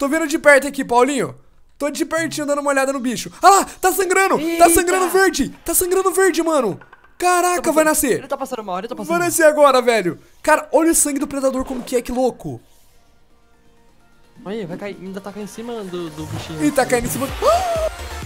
Tô vendo de perto aqui, Paulinho. Tô de pertinho dando uma olhada no bicho. Ah lá, tá sangrando! Tá Eita. Tá sangrando verde! Tá sangrando verde, mano! Caraca, vai nascer! Ele tá passando mal, ele tá passando Vai nascer mal. agora, velho! Cara, olha o sangue do predador como que é, que louco! Aí, vai cair, ainda tá caindo em cima do, do bichinho. E tá caindo em cima... Ah!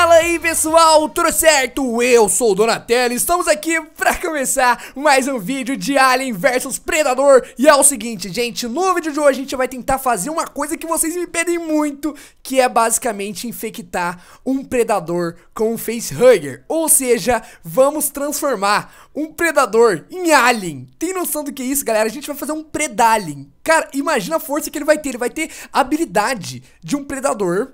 Fala aí pessoal, tudo certo? Eu sou o Donatello estamos aqui pra começar mais um vídeo de Alien vs Predador E é o seguinte gente, no vídeo de hoje a gente vai tentar fazer uma coisa que vocês me pedem muito Que é basicamente infectar um Predador com um Facehugger Ou seja, vamos transformar um Predador em Alien Tem noção do que é isso galera? A gente vai fazer um Predalien Cara, imagina a força que ele vai ter, ele vai ter a habilidade de um Predador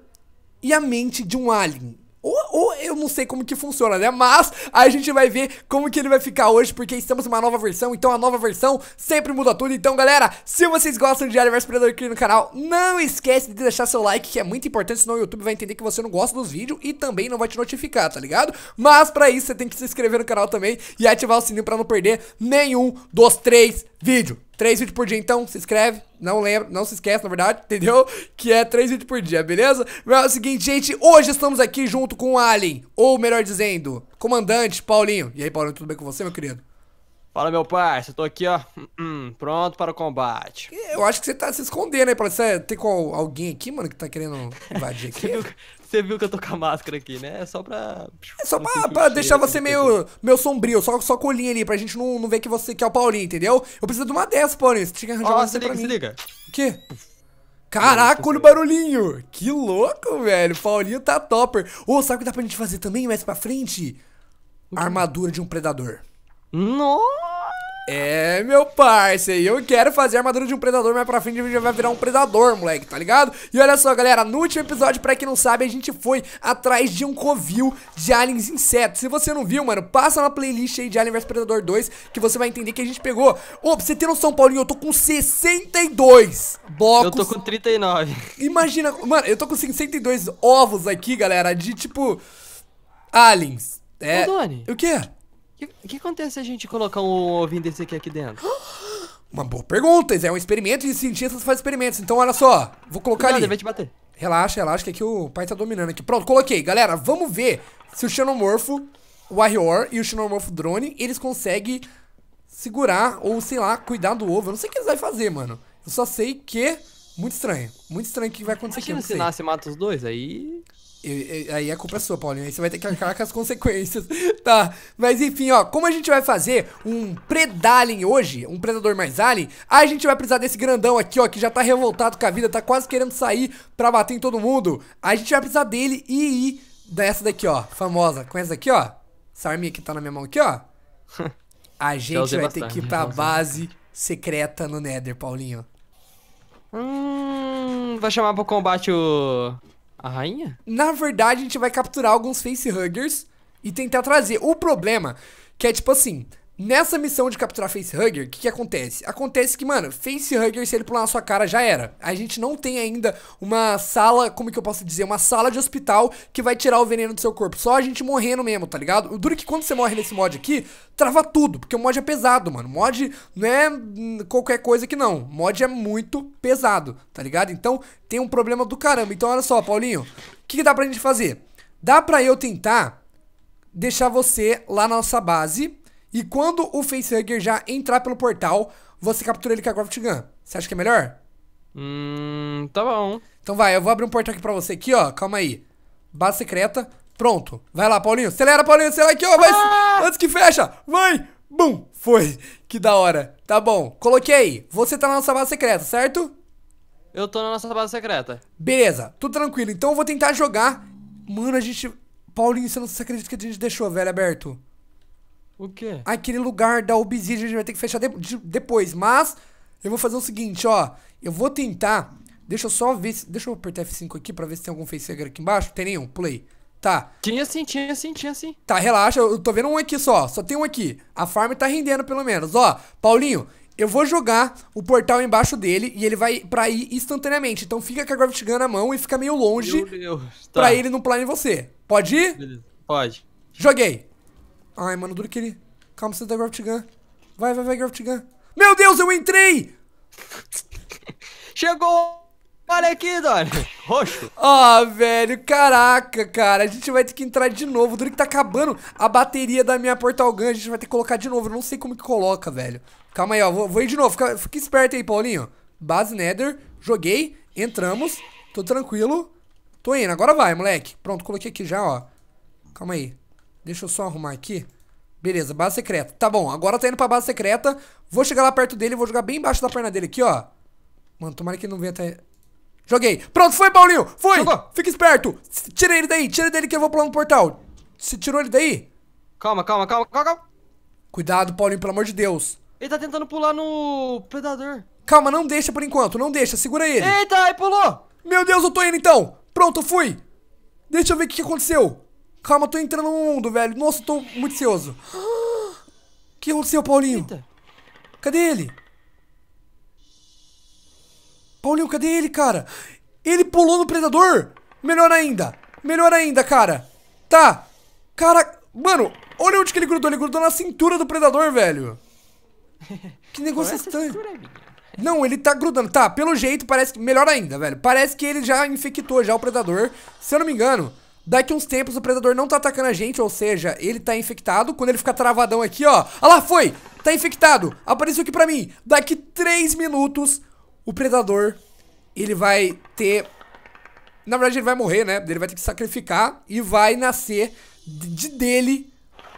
e a mente de um alien. Ou, ou eu não sei como que funciona, né? Mas a gente vai ver como que ele vai ficar hoje, porque estamos uma nova versão, então a nova versão sempre muda tudo. Então, galera, se vocês gostam de Aliverse Predador aqui no canal, não esquece de deixar seu like, que é muito importante, senão o YouTube vai entender que você não gosta dos vídeos e também não vai te notificar, tá ligado? Mas pra isso, você tem que se inscrever no canal também e ativar o sininho pra não perder nenhum dos três vídeo. Três vídeos por dia, então, se inscreve. Não lembra, não se esquece, na verdade, entendeu? Que é três vídeos por dia, beleza? Mas é o seguinte, gente, hoje estamos aqui junto com o Alien, ou melhor dizendo, comandante Paulinho. E aí, Paulinho, tudo bem com você, meu querido? Fala, meu parça, tô aqui, ó, hum, hum, pronto para o combate. Eu acho que você tá se escondendo aí, né, parceiro. Tem alguém aqui, mano, que tá querendo invadir aqui? você, você viu que eu tô com a máscara aqui, né? É só pra. É só pra, pra deixar você meio, meio sombrio, só, só colinha ali, pra gente não, não ver que você que é o Paulinho, entendeu? Eu preciso de uma dessa, Paulinho. Você tinha que arranjar oh, uma se liga, pra mim. se liga. O quê? Caraca, olha o barulhinho! Que louco, velho! Paulinho tá topper. Ô, oh, sabe o que dá pra gente fazer também mais pra frente? Armadura de um predador. Nossa! É, meu parceiro, eu quero fazer a armadura de um predador, mas pra fim de vídeo vai virar um predador, moleque, tá ligado? E olha só, galera, no último episódio, pra quem não sabe, a gente foi atrás de um covil de aliens insetos. Se você não viu, mano, passa na playlist aí de Alien vs Predador 2, que você vai entender que a gente pegou. Ô, pra você ter noção, Paulinho, eu tô com 62 blocos. Eu tô com 39. Imagina, mano, eu tô com 62 ovos aqui, galera, de tipo aliens. É, Ô, Doni. O quê? O que, que, acontece se a gente colocar um ovinho desse aqui, aqui dentro? Uma boa pergunta, é um experimento e cientistas fazem experimentos. Então, olha só, vou colocar Cuidado, ali. vai te bater. Relaxa, relaxa, que aqui o pai tá dominando aqui. Pronto, coloquei. Galera, vamos ver se o Xenomorfo, o Warrior e o Xenomorfo Drone, eles conseguem segurar ou, sei lá, cuidar do ovo. Eu não sei o que eles vão fazer, mano. Eu só sei que... É muito estranho. Muito estranho o que vai acontecer Imagina aqui. Imagina se nasce e mata os dois, aí... Aí é culpa sua, Paulinho. Aí você vai ter que arcar com as consequências. Tá. Mas enfim, ó. Como a gente vai fazer um predalien hoje, um predador mais alien, a gente vai precisar desse grandão aqui, ó, que já tá revoltado com a vida, tá quase querendo sair pra bater em todo mundo. A gente vai precisar dele e ir dessa daqui, ó. Famosa. Com essa daqui, ó. Essa arminha que tá na minha mão aqui, ó. A gente vai ter que ir pra base secreta no Nether, Paulinho. Hum. Vai chamar pro combate o. A rainha? Na verdade, a gente vai capturar alguns facehuggers e tentar trazer. O problema que é tipo assim, Nessa missão de capturar Facehugger, o que, que acontece? Acontece que, mano, Facehugger, se ele pular na sua cara, já era. A gente não tem ainda uma sala, como que eu posso dizer? Uma sala de hospital que vai tirar o veneno do seu corpo. Só a gente morrendo mesmo, tá ligado? O duro é que quando você morre nesse mod aqui, trava tudo, porque o mod é pesado, mano. mod não é hum, qualquer coisa que não. mod é muito pesado, tá ligado? Então tem um problema do caramba. Então olha só, Paulinho, o que, que dá pra gente fazer? Dá pra eu tentar deixar você lá na nossa base e quando o facehugger já entrar pelo portal, você captura ele com a Graft Gun. Você acha que é melhor? Hum, tá bom. Então vai, eu vou abrir um portal aqui pra você aqui, ó. Calma aí. Base secreta. Pronto. Vai lá, Paulinho. Acelera, Paulinho. Acelera aqui, ó. Mas ah! antes que fecha. Vai. Bum. Foi. Que da hora. Tá bom. Coloquei. Você tá na nossa base secreta, certo? Eu tô na nossa base secreta. Beleza. Tudo tranquilo. Então eu vou tentar jogar. Mano, a gente... Paulinho, você não acredita que a gente deixou, velho, aberto. O quê? Aquele lugar da Obsidian a gente vai ter que fechar de, de, depois. Mas eu vou fazer o seguinte, ó. Eu vou tentar. Deixa eu só ver. Se, deixa eu apertar F5 aqui pra ver se tem algum face aqui embaixo. Tem nenhum. Play. Tá. Tinha sim, tinha sim, tinha sim. Tá, relaxa. Eu tô vendo um aqui só. Só tem um aqui. A farm tá rendendo pelo menos. Ó, Paulinho, eu vou jogar o portal embaixo dele e ele vai pra ir instantaneamente. Então fica com a Gravity Gun na mão e fica meio longe Meu Deus, tá. pra ele não em você. Pode ir? Beleza. Pode. Joguei. Ai, mano, duro que ele... Calma, você tá Graft Gun. Vai, vai, vai, Graft Gun. Meu Deus, eu entrei! Chegou! Olha aqui, Dori. Roxo. Ah, velho, caraca, cara. A gente vai ter que entrar de novo. O Duro que tá acabando a bateria da minha Portal Gun. A gente vai ter que colocar de novo. Eu não sei como que coloca, velho. Calma aí, ó. Vou, vou ir de novo. Fica, fica esperto aí, Paulinho. Base Nether. Joguei. Entramos. Tô tranquilo. Tô indo. Agora vai, moleque. Pronto, coloquei aqui já, ó. Calma aí. Deixa eu só arrumar aqui. Beleza, base secreta. Tá bom, agora tá indo pra base secreta. Vou chegar lá perto dele, vou jogar bem embaixo da perna dele aqui, ó. Mano, tomara que ele não venha até... Joguei. Pronto, foi, Paulinho. Foi. Jogou. Fica esperto. Tira ele daí, tira dele que eu vou pular no portal. Você tirou ele daí? Calma, calma, calma, calma, calma. Cuidado, Paulinho, pelo amor de Deus. Ele tá tentando pular no predador. Calma, não deixa por enquanto, não deixa, segura ele. Eita, ele pulou. Meu Deus, eu tô indo então. Pronto, fui. Deixa eu ver o que aconteceu. Calma, eu tô entrando no mundo, velho. Nossa, eu tô muito ansioso. O que aconteceu, Paulinho? Eita. Cadê ele? Paulinho, cadê ele, cara? Ele pulou no predador? Melhor ainda. Melhor ainda, cara. Tá. Cara, mano, olha onde que ele grudou. Ele grudou na cintura do predador, velho. Que negócio estranho. Não, ele tá grudando. Tá, pelo jeito parece que... Melhor ainda, velho. Parece que ele já infectou já o predador. Se eu não me engano... Daqui uns tempos o predador não tá atacando a gente, ou seja, ele tá infectado. Quando ele ficar travadão aqui, ó. Olha ah lá, foi! Tá infectado. Apareceu aqui pra mim. Daqui 3 minutos, o predador, ele vai ter... Na verdade, ele vai morrer, né? Ele vai ter que sacrificar e vai nascer de dele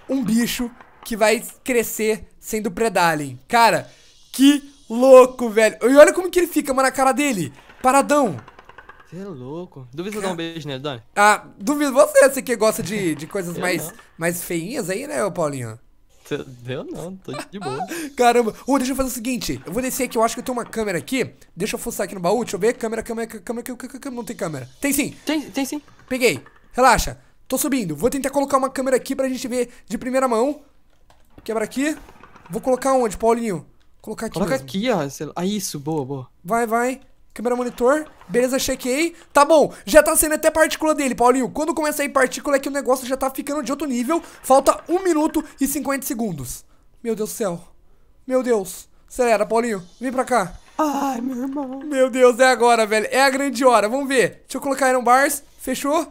um bicho que vai crescer sendo predalien. Cara, que louco, velho. E olha como que ele fica, mano, a cara dele. Paradão. Você é louco. Duvido eu dar um beijo nele, Dani? Ah, duvido você, você que gosta de, de coisas mais, mais feinhas aí, né, Paulinho? Eu não, tô de boa. Caramba. oh, deixa eu fazer o seguinte. Eu vou descer aqui, eu acho que eu tenho uma câmera aqui. Deixa eu fuçar aqui no baú, deixa eu ver. Câmera, câmera, câmera, câmera, não tem câmera. Tem sim. Tem, tem sim. Peguei. Relaxa. Tô subindo. Vou tentar colocar uma câmera aqui pra gente ver de primeira mão. Quebra aqui. Vou colocar onde, Paulinho? Colocar aqui Coloca mesmo. aqui, ó. Ah, isso, boa, boa. Vai, vai. Câmera monitor. Beleza, chequei. Tá bom, já tá saindo até partícula dele, Paulinho. Quando começa a ir partícula é que o negócio já tá ficando de outro nível. Falta 1 minuto e 50 segundos. Meu Deus do céu. Meu Deus. Acelera, Paulinho. Vem pra cá. Ai, meu irmão. Meu Deus, é agora, velho. É a grande hora. Vamos ver. Deixa eu colocar Iron Bars. Fechou?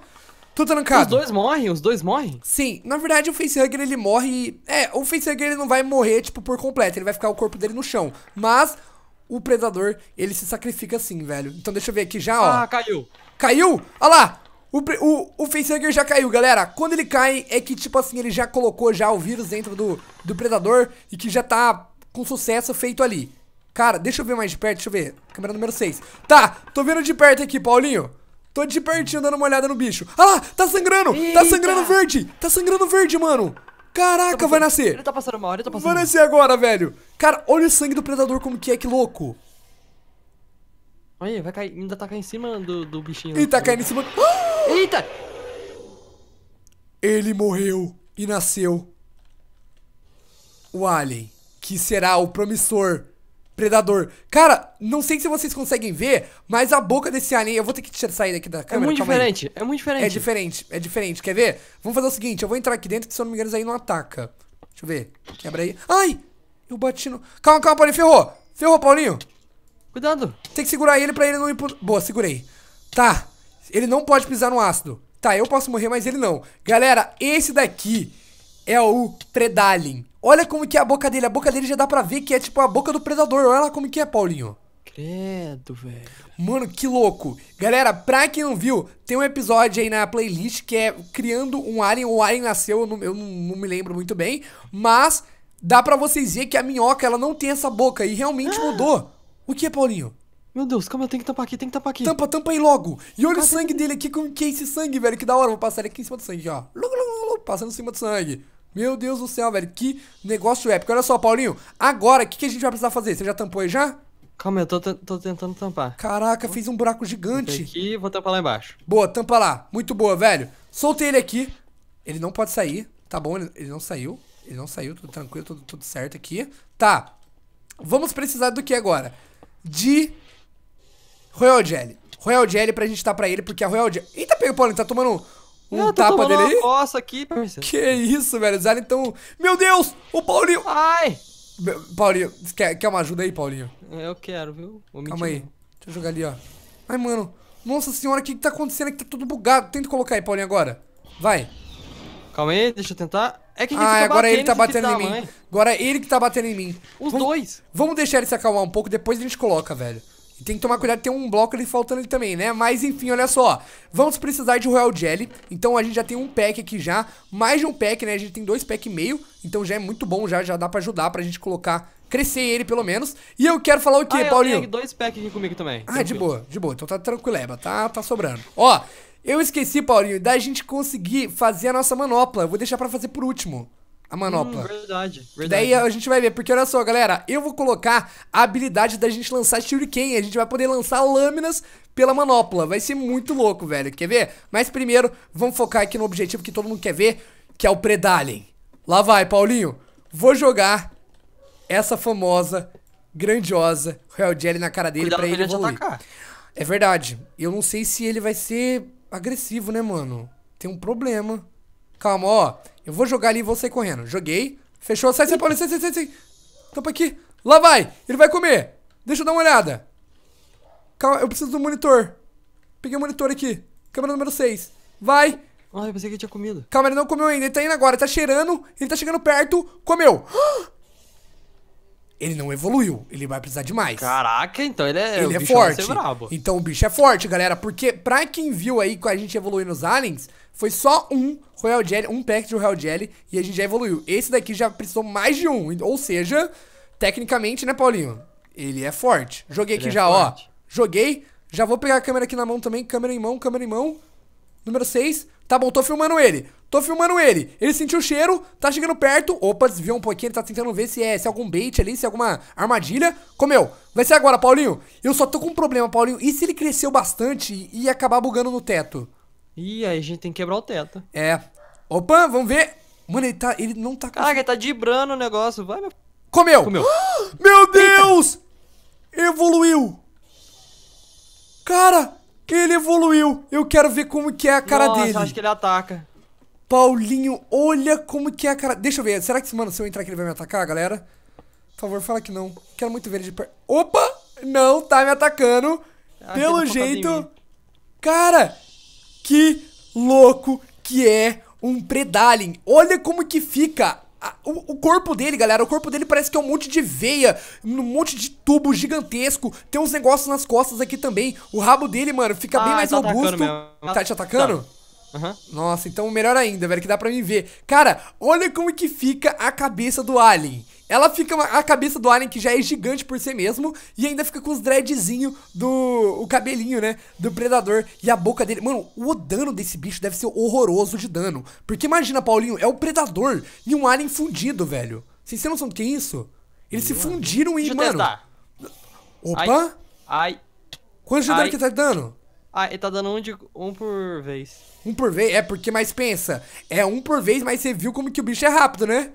Tudo trancado. Os dois morrem? Os dois morrem? Sim. Na verdade, o Facehugger, ele morre... É, o Facehugger, ele não vai morrer, tipo, por completo. Ele vai ficar o corpo dele no chão. Mas o predador, ele se sacrifica assim, velho. Então deixa eu ver aqui já, ó. Ah, caiu. Caiu? Olha lá! O, o, o Facehugger já caiu, galera. Quando ele cai, é que, tipo assim, ele já colocou já o vírus dentro do, do predador e que já tá com sucesso feito ali. Cara, deixa eu ver mais de perto, deixa eu ver. Câmera número 6. Tá, tô vendo de perto aqui, Paulinho. Tô de pertinho dando uma olhada no bicho. Ah, tá sangrando! Eita. Tá sangrando verde! Tá sangrando verde, mano! Caraca, tá vai nascer. Ele tá passando mal, ele tá passando Vai nascer mal. agora, velho. Cara, olha o sangue do predador como que é, que louco. Olha, vai cair, ainda tá caindo em cima do, do bichinho. Ele tá caindo em cima... Ah! Eita! Ele morreu e nasceu o alien, que será o promissor predador. Cara, não sei se vocês conseguem ver, mas a boca desse alien... Eu vou ter que tirar, sair daqui da é câmera, É muito é diferente, aí. é muito diferente. É diferente, é diferente. Quer ver? Vamos fazer o seguinte, eu vou entrar aqui dentro, que se eu não me engano, isso aí não ataca. Deixa eu ver. Quebra aí. Ai! Eu bati no... Calma, calma, Paulinho, ferrou. Ferrou, Paulinho. Cuidado. Tem que segurar ele pra ele não... pro. Boa, segurei. Tá. Ele não pode pisar no ácido. Tá, eu posso morrer, mas ele não. Galera, esse daqui é o Predalin. Olha como que é a boca dele. A boca dele já dá pra ver que é tipo a boca do predador. Olha lá como que é, Paulinho. Credo, velho. Mano, que louco. Galera, pra quem não viu, tem um episódio aí na playlist que é Criando um Alien. O Alien nasceu, eu não, eu não me lembro muito bem. Mas dá pra vocês ver que a minhoca, ela não tem essa boca. E realmente ah. mudou. O que, é, Paulinho? Meu Deus, calma, tem que tampar aqui, tem que tampar aqui. Tampa, tampa aí logo. E olha ah, o sangue tem... dele aqui, como que é esse sangue, velho? Que da hora. Vou passar ele aqui em cima do sangue, ó. Passando em cima do sangue. Meu Deus do céu, velho. Que negócio épico. Olha só, Paulinho. Agora, o que, que a gente vai precisar fazer? Você já tampou aí já? Calma, eu tô, tô, tentando tampar. Caraca, fiz um buraco gigante. aqui vou tampar lá embaixo. Boa, tampa lá. Muito boa, velho. Soltei ele aqui. Ele não pode sair. Tá bom, ele, ele não saiu. Ele não saiu, tudo tranquilo, tudo, tudo certo aqui. Tá. Vamos precisar do que agora? De Royal Jelly. Royal Jelly pra gente dar pra ele, porque a Royal Jelly... Eita, pega o Paulinho, tá tomando um eu tapa dele aí? Nossa, aqui, parceiro. Que isso, velho. Zara, então. Meu Deus! O Paulinho! Ai! Paulinho, quer, quer uma ajuda aí, Paulinho? É, eu quero, viu? Vou Calma aí. Deixa eu jogar ali, ó. Ai, mano. Nossa senhora, o que, que tá acontecendo aqui? Tá tudo bugado. Tenta colocar aí, Paulinho, agora. Vai. Calma aí, deixa eu tentar. É que ele ah, agora ele tá batendo em mim. Mãe. Agora é ele que tá batendo em mim. Os vamos, dois. Vamos deixar ele se acalmar um pouco, depois a gente coloca, velho. E tem que tomar cuidado, tem um bloco ali faltando ali também, né? Mas enfim, olha só. Vamos precisar de Royal Jelly. Então a gente já tem um pack aqui já. Mais de um pack, né? A gente tem dois pack e meio. Então já é muito bom, já, já dá pra ajudar pra gente colocar... Crescer ele, pelo menos. E eu quero falar o quê, ah, Paulinho? eu tenho dois packs aqui comigo também. Ah, tranquilo. de boa, de boa. Então tá tranquileba, tá, tá sobrando. Ó, eu esqueci, Paulinho, da gente conseguir fazer a nossa manopla. Eu vou deixar pra fazer por último. A manopla. Hum, verdade, verdade. Daí a gente vai ver, porque olha só, galera, eu vou colocar a habilidade da gente lançar shuriken, a gente vai poder lançar lâminas pela manopla, vai ser muito louco, velho, quer ver? Mas primeiro, vamos focar aqui no objetivo que todo mundo quer ver, que é o Predalien. Lá vai, Paulinho, vou jogar essa famosa, grandiosa Royal Jelly na cara dele Cuidado pra ele evoluir. Atacar. É verdade, eu não sei se ele vai ser agressivo, né, mano? Tem um problema. Calma, ó... Eu vou jogar ali e vou sair correndo. Joguei. Fechou. Sai, sai, Paulo. Sai, sai, sai, sai. Tampa aqui. Lá vai. Ele vai comer. Deixa eu dar uma olhada. Calma, eu preciso do monitor. Peguei o monitor aqui. Câmera número 6. Vai. Ai, ah, eu pensei que ele tinha comido. Calma, ele não comeu ainda. Ele tá indo agora. Ele tá cheirando. Ele tá chegando perto. Comeu. Ele não evoluiu. Ele vai precisar de mais. Caraca, então ele é, ele é forte. Então o bicho é forte, galera. Porque pra quem viu aí com a gente evoluindo os aliens, foi só um Royal Jelly, um pack de Royal Jelly e a gente já evoluiu. Esse daqui já precisou mais de um, ou seja, tecnicamente, né, Paulinho? Ele é forte. Joguei ele aqui é já, forte. ó. Joguei. Já vou pegar a câmera aqui na mão também. Câmera em mão, câmera em mão. Número 6. Tá bom, tô filmando ele. Tô filmando ele. Ele sentiu o cheiro, tá chegando perto. Opa, desviou um pouquinho. Ele tá tentando ver se é, se é algum bait ali, se é alguma armadilha. Comeu. Vai ser agora, Paulinho. Eu só tô com um problema, Paulinho. E se ele cresceu bastante e acabar bugando no teto? E aí a gente tem que quebrar o teto. É. Opa, vamos ver. Mano, ele, tá, ele não tá... Caraca, ele tá dibrando o negócio. Vai, meu... Comeu! Comeu. meu Deus! Eita. Evoluiu! Cara, ele evoluiu. Eu quero ver como que é a cara Nossa, dele. Nossa, acho que ele ataca. Paulinho, olha como que é a cara... Deixa eu ver. Será que, mano, se eu entrar aqui ele vai me atacar, galera? Por favor, fala que não. Quero muito ver ele de perto. Opa! Não tá me atacando. Ah, Pelo tá jeito... Cara, que louco que é um Predalin. Olha como que fica o, o, corpo dele, galera, o corpo dele parece que é um monte de veia, um monte de tubo gigantesco, tem uns negócios nas costas aqui também, o rabo dele, mano, fica ah, bem mais tá robusto. Tá te atacando? Tá. Uhum. Nossa, então melhor ainda, velho, que dá pra mim ver. Cara, olha como que fica a cabeça do alien. Ela fica a cabeça do Alien, que já é gigante por si mesmo, e ainda fica com os dreadzinho do. o cabelinho, né? Do predador. E a boca dele. Mano, o dano desse bicho deve ser horroroso de dano. Porque imagina, Paulinho, é o predador e um Alien fundido, velho. Vocês têm noção do que é isso? Eles se fundiram e, mano. Testar. Opa! Ai. ai Quanto de ai, dano que tá dando? Ah, ele tá dando um, de, um por vez. Um por vez? É porque, mas pensa, é um por vez, mas você viu como que o bicho é rápido, né?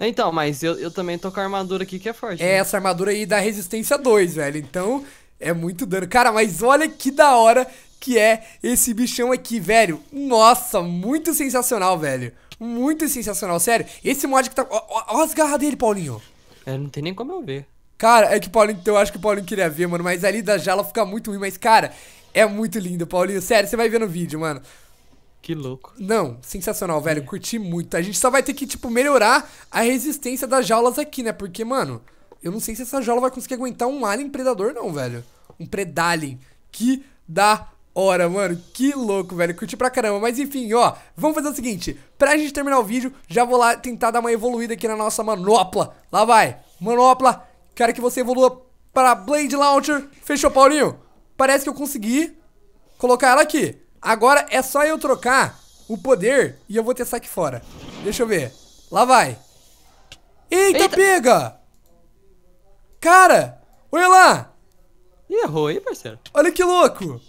É, então, mas eu, eu também tô com a armadura aqui que é forte. É, né? essa armadura aí dá resistência 2, velho. Então, é muito dano. Cara, mas olha que da hora que é esse bichão aqui, velho. Nossa, muito sensacional, velho. Muito sensacional, sério. Esse mod que tá... Olha as garras dele, Paulinho. É, não tem nem como eu ver. Cara, é que Paulinho... Eu acho que o Paulinho queria ver, mano. Mas ali da jala fica muito ruim. Mas, cara, é muito lindo, Paulinho. Sério, você vai ver no vídeo, mano. Que louco. Não, sensacional, velho. Curti muito. A gente só vai ter que, tipo, melhorar a resistência das jaulas aqui, né? Porque, mano, eu não sei se essa jaula vai conseguir aguentar um alien predador, não, velho. Um predalien. Que da hora, mano. Que louco, velho. Curti pra caramba. Mas enfim, ó. Vamos fazer o seguinte. Pra gente terminar o vídeo, já vou lá tentar dar uma evoluída aqui na nossa manopla. Lá vai. Manopla. Quero que você evolua para Blade Launcher. Fechou, Paulinho? Parece que eu consegui colocar ela aqui. Agora é só eu trocar o poder e eu vou testar aqui fora. Deixa eu ver. Lá vai. Eita, Eita. pega! Cara, olha lá! Ih, errou aí, parceiro. Olha que louco!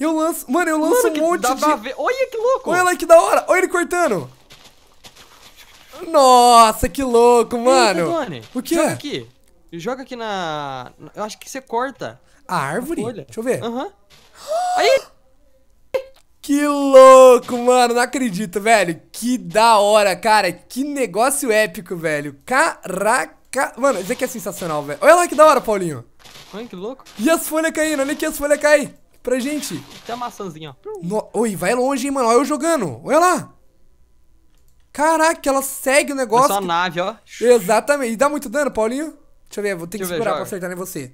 Eu lanço... Mano, eu lanço mano, um monte de... Ver. Olha que louco! Olha lá que da hora! Olha ele cortando! Nossa, que louco, mano! Eita, Tony, o que Joga é? aqui. Joga aqui na... Eu acho que você corta. A árvore? A Deixa eu ver. Aham. Uhum. Aí. Que louco, mano, não acredito, velho. Que da hora, cara. Que negócio épico, velho. Caraca. Mano, isso aqui é sensacional, velho. Olha lá que da hora, Paulinho. Olha que louco. E as folhas caindo, olha aqui as folhas cair. Pra gente. Até a maçãzinha, ó. No... Oi, vai longe, hein, mano. Olha eu jogando. Olha lá. Caraca, ela segue o negócio. É só que... nave, ó. Exatamente. E dá muito dano, Paulinho? Deixa eu ver, vou ter Deixa que segurar pra acertar em você.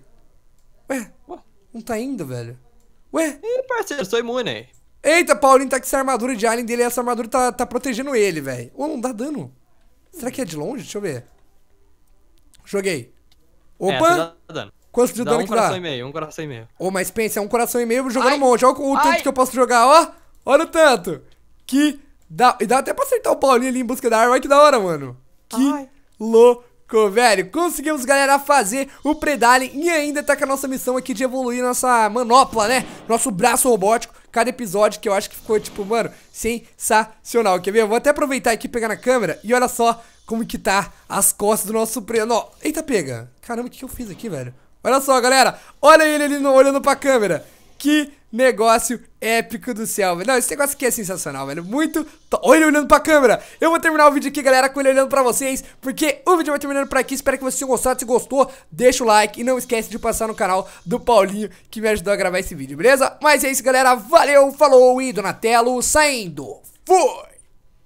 Ué, Ué, não tá indo, velho. Ué? Ih, parceiro, sou imune. Eita, Paulinho tá com essa armadura de alien dele e essa armadura tá, tá protegendo ele, velho. Ô, oh, não dá dano. Será que é de longe? Deixa eu ver. Joguei. É, Opa! É, dano. Quanto de dá dano um que dá? Um coração e meio, um coração e meio. Ô, oh, mas pensa, é um coração e meio jogando ai, um monte. Olha o, ai. tanto que eu posso jogar, ó. Olha o tanto. Que dá... E dá até pra acertar o Paulinho ali em busca da arma. Olha que da hora, mano. Que ai. louco velho, conseguimos, galera, fazer o Predalien e ainda tá com a nossa missão aqui de evoluir nossa manopla, né? Nosso braço robótico cada episódio que eu acho que ficou, tipo, mano, sensacional. Quer ver? Eu vou até aproveitar aqui, pegar na câmera e olha só como que tá as costas do nosso prêmio. eita, pega. Caramba, o que, que eu fiz aqui, velho? Olha só, galera. Olha ele ali olhando pra câmera. Que negócio épico do céu, velho. Não, esse negócio aqui é sensacional, velho. Muito. Olha ele olhando pra câmera. Eu vou terminar o vídeo aqui, galera, com ele olhando pra vocês. Porque o vídeo vai terminando por aqui. Espero que vocês tenham gostado. Se gostou, deixa o like. E não esquece de passar no canal do Paulinho, que me ajudou a gravar esse vídeo, beleza? Mas é isso, galera. Valeu, falou e Donatello saindo. Fui!